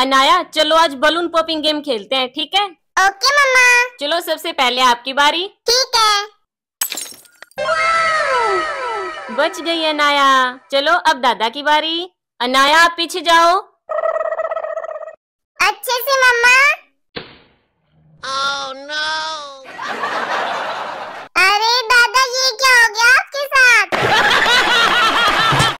अनाया चलो आज balloon popping game खेलते हैं ठीक है ओके मम्मा चलो सबसे पहले आपकी बारी ठीक है बच गई अनाया चलो अब दादा की बारी अनाया आप पीछे जाओ